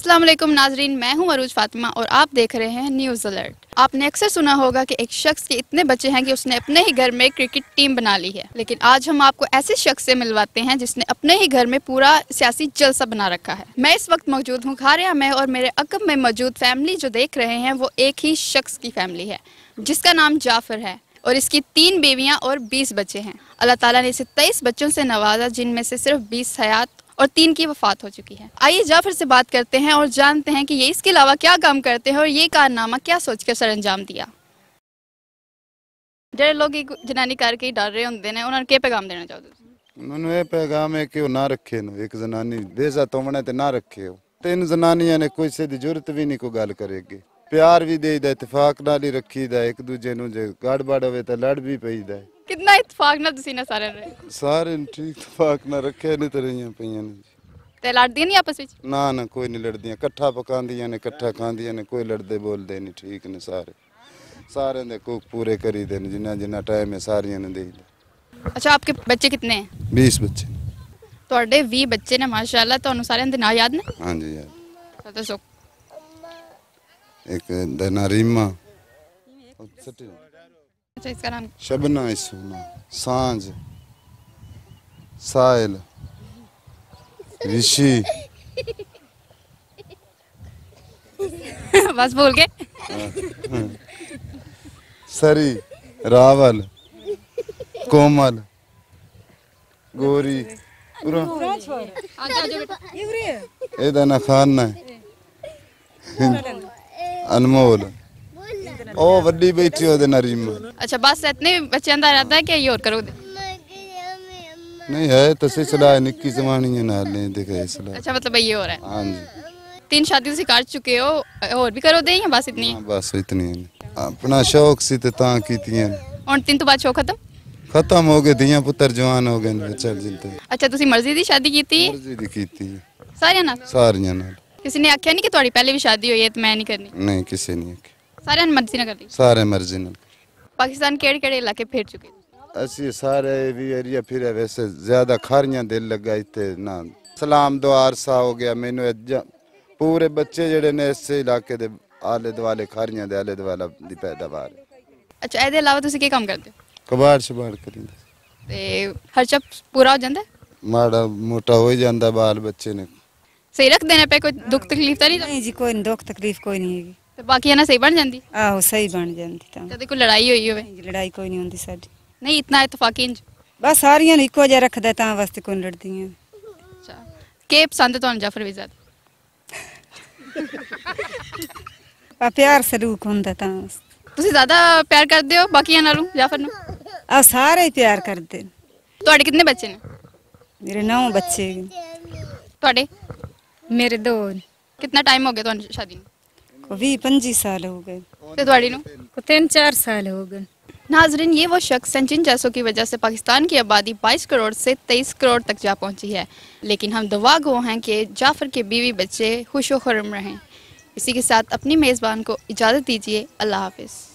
अस्सलाम वालेकुम नाजरीन मैं हूं अरूज फातिमा और आप देख रहे हैं न्यूज़ अलर्ट आपने अक्सर सुना होगा कि एक शख्स के इतने बच्चे हैं कि उसने अपने ही घर में क्रिकेट टीम बना ली है लेकिन आज हम आपको ऐसे शख्स से मिलवाते हैं जिसने अपने ही घर में पूरा सियासी जलसा बना रखा है मैं इस वक्त मौजूद हूँ खारिया में और मेरे अकब में मौजूद फैमिली जो देख रहे हैं वो एक ही शख्स की फैमिली है जिसका नाम जाफर है और इसकी तीन बीवियाँ और बीस बच्चे हैं अल्लाह ताला ने इसे तेईस बच्चों से नवाजा जिनमें से सिर्फ बीस हयात और तीन की वफात हो चुकी है आइए जाफर से बात करते हैं और जानते हैं कि ये इसके अलावा क्या काम करते हैं और ये कारनामा क्या सोच कर सर अंजाम दिया ਜਿਹੜੇ ਲੋਕ ਜਨਾਨੀ ਕਰਕੇ ਡਰ ਰਹੇ ਹੁੰਦੇ ਨੇ ਉਹਨਾਂ ਨੂੰ ਕੀ ਪੈਗਾਮ ਦੇਣਾ ਚਾਹੁੰਦੇ ਤੁਸੀਂ ਮੈਨੂੰ ਇਹ ਪੈਗਾਮ ਹੈ ਕਿ ਉਹ ਨਾ ਰੱਖੇ ਨੂੰ ਇੱਕ ਜਨਾਨੀ ਬੇਜ਼ਤ ਹੋਣਾ ਤੇ ਨਾ ਰੱਖੇ ਉਹ ਤਿੰਨ ਜਨਾਨੀਆਂ ਨੇ ਕੋਈ ਸੇ ਦੀ ਜ਼ਰੂਰਤ ਵੀ ਨਹੀਂ ਕੋ ਗੱਲ ਕਰੇਗੀ ਪਿਆਰ ਵੀ ਦੇਈਦਾ ਇਤਫਾਕ ਨਾਲ ਹੀ ਰੱਖੀਦਾ ਇੱਕ ਦੂਜੇ ਨੂੰ ਜੇ ਗੜਬੜ ਹੋਵੇ ਤਾਂ ਲੜ ਵੀ ਪਈਦਾ ਕਿੰਨਾ ਇਤਫਾਕ ਨਾਲ ਤੁਸੀਂ ਨਾ ਸਾਰਿਆਂ ਨੇ ਸਾਰੇ ਠੀਕ ਇਤਫਾਕ ਨਾਲ ਰੱਖਿਆ ਨਹੀਂ ਤੇ ਰਹੀਆਂ ਪਈਆਂ ਨੇ ਤੇ ਲੜਦੀਆਂ ਨਹੀਂ ਆਪਸ ਵਿੱਚ ਨਾ ਨਾ ਕੋਈ ਨਹੀਂ ਲੜਦੀਆਂ ਇਕੱਠਾ ਪਕਾਉਂਦੀਆਂ ਨੇ ਇਕੱਠਾ ਖਾਂਦੀਆਂ ਨੇ ਕੋਈ ਲੜਦੇ ਬੋਲਦੇ ਨਹੀਂ ਠੀਕ ਨੇ ਸਾਰੇ ਸਾਰਿਆਂ ਦੇ ਕੋਕ ਪੂਰੇ ਕਰੀਦੇ ਨੇ ਜਿੰਨਾ ਜਿੰਨਾ ਟਾਈਮ ਹੈ ਸਾਰਿਆਂ ਨੂੰ ਦੇ ਅੱਛਾ ਆਪਕੇ ਬੱਚੇ ਕਿੰਨੇ ਹੈ 20 ਬੱਚੇ ਤੁਹਾਡੇ 20 ਬੱਚੇ ਨੇ ਮਾਸ਼ਾਅੱਲਾ ਤੁਹਾਨੂੰ ਸਾਰਿਆਂ ਦੇ ਨਾਂ ਯਾਦ ਨੇ ਹਾਂਜੀ ਯਾਰ ਦੱਸੋ ਇੱਕ ਦਾ ਨਾਂ ਸੱਟੇ शबना इसना सांझ साहिल ऋषि बस बोल के सरी रावल कोमल गोरी ये खान है अनमोल ਉਹ ਵੱਡੀ ਬੈਠੀ ਉਹਦੇ ਨਾਲ ਰੀਮਾ ਅੱਛਾ ਬਸ ਇਤਨੇ ਬੱਚਿਆਂ ਦਾ ਇਰਾਦਾ ਹੈ ਕਿ ਇਹ ਹੋਰ ਕਰੋਗੇ नहीं है तो से सलाह निक्की जमानी है नाल नहीं दिखे सलाह अच्छा मतलब ये हो रहा है हाँ जी तीन शादी से काट चुके हो और भी करो दे या बस इतनी हाँ, बस इतनी है अपना शौक सी तो तां कीती है और तीन तो बाद शौक खत्म खत्म हो गए दिया पुत्र जवान हो गए चल जिंदे अच्छा तुसी मर्जी दी शादी कीती मर्जी दी कीती सारियां नाल सारियां नाल किसी ने आख्या नहीं कि तुम्हारी पहले भी शादी हुई है तो मैं नहीं करनी नहीं किसी ने आख्या ਸਾਰਿਆਂ ਮਰਜ਼ੀ ਨਾਲ ਕਰਦੇ ਸਾਰੇ ਮਰਜ਼ੀ ਨਾਲ ਪਾਕਿਸਤਾਨ ਕਿਹੜੇ ਕਿਹੜੇ ਇਲਾਕੇ ਫੇਰ ਚੁੱਕੇ ਅਸੀਂ ਸਾਰੇ ਵੀ ਏਰੀਆ ਫਿਰੇ ਵੈਸੇ ਜ਼ਿਆਦਾ ਖਾਰੀਆਂ ਦਿਲ ਲੱਗਾ ਇੱਥੇ ਨਾ ਸਲਾਮ ਦੁਆਰ ਸਾ ਹੋ ਗਿਆ ਮੈਨੂੰ ਅੱਜ ਪੂਰੇ ਬੱਚੇ ਜਿਹੜੇ ਨੇ ਇਸ ਇਲਾਕੇ ਦੇ ਆਲੇ ਦੁਆਲੇ ਖਾਰੀਆਂ ਦੇ ਆਲੇ ਦੁਆਲੇ ਦੀ ਪੈਦਾਵਾਰ ਅੱਛਾ ਇਹਦੇ ਇਲਾਵਾ ਤੁਸੀਂ ਕੀ ਕੰਮ ਕਰਦੇ ਕਬਾੜ ਸ਼ਬਾੜ ਕਰੀਂਦਾ ਤੇ ਖਰਚਾ ਪੂਰਾ ਹੋ ਜਾਂਦਾ ਮਾੜਾ ਮੋਟਾ ਹੋ ਹੀ ਜਾਂਦਾ ਬਾਲ ਬੱਚੇ ਨੇ ਸਹੀ ਰੱਖਦੇ ਨੇ ਪੇ ਕੋਈ ਦੁੱਖ ਤਕਲੀਫ ਤਾਂ ਨਹੀਂ ਜੀ ਕੋਈ ਦੁੱਖ ਤਕਲੀਫ ਕੋਈ ਨਹੀਂ ਹੈਗੀ ਤੇ ਬਾਕੀ ਇਹਨਾਂ ਸਹੀ ਬਣ ਜਾਂਦੀ ਆਹੋ ਸਹੀ ਬਣ ਜਾਂਦੀ ਤਾਂ ਕਦੇ ਕੋਈ ਲੜਾਈ ਹੋਈ ਹੋਵੇ ਲੜਾਈ ਕੋਈ ਨਹੀਂ ਹੁੰਦੀ ਸਾਡੀ ਨਹੀਂ ਇਤਨਾ ਇਤਫਾਕੀ ਇੰਜ ਬਸ ਸਾਰੀਆਂ ਨੂੰ ਇੱਕੋ ਜਿਹਾ ਰੱਖਦਾ ਤਾਂ ਵਾਸਤੇ ਕੋਈ ਲੜਦੀਆਂ ਅੱਛਾ ਕੀ ਪਸੰਦ ਤੁਹਾਨੂੰ ਜਾਫਰ ਵੀਜ਼ਾ ਦਾ ਪਿਆਰ ਸਰੂਕ ਹੁੰਦਾ ਤਾਂ ਤੁਸੀਂ ਜ਼ਿਆਦਾ ਪਿਆਰ ਕਰਦੇ ਹੋ ਬਾਕੀਆਂ ਨਾਲੋਂ ਜਾਫਰ ਨੂੰ ਆ ਸਾਰੇ ਪਿਆਰ ਕਰਦੇ ਤੁਹਾਡੇ ਕਿੰਨੇ ਬੱਚੇ ਨੇ ਮੇਰੇ 9 ਬੱਚੇ ਤੁਹਾਡੇ ਮੇਰੇ ਦੋ ਕਿੰਨਾ ਟਾਈਮ ਹੋ ਗਿਆ ਤੁਹਾਨੂੰ ਸ਼ਾਦੀ ਨੂੰ पंजी साल हो गए तो तो तीन चार साल हो गए नाजरीन ये वो शख्स हैं जिन जैसों की वजह से पाकिस्तान की आबादी 22 करोड़ से 23 करोड़ तक जा पहुंची है लेकिन हम दुआ गो हैं कि जाफर के बीवी बच्चे खुश व खुरम रहें इसी के साथ अपनी मेज़बान को इजाज़त दीजिए अल्लाह हाफिज़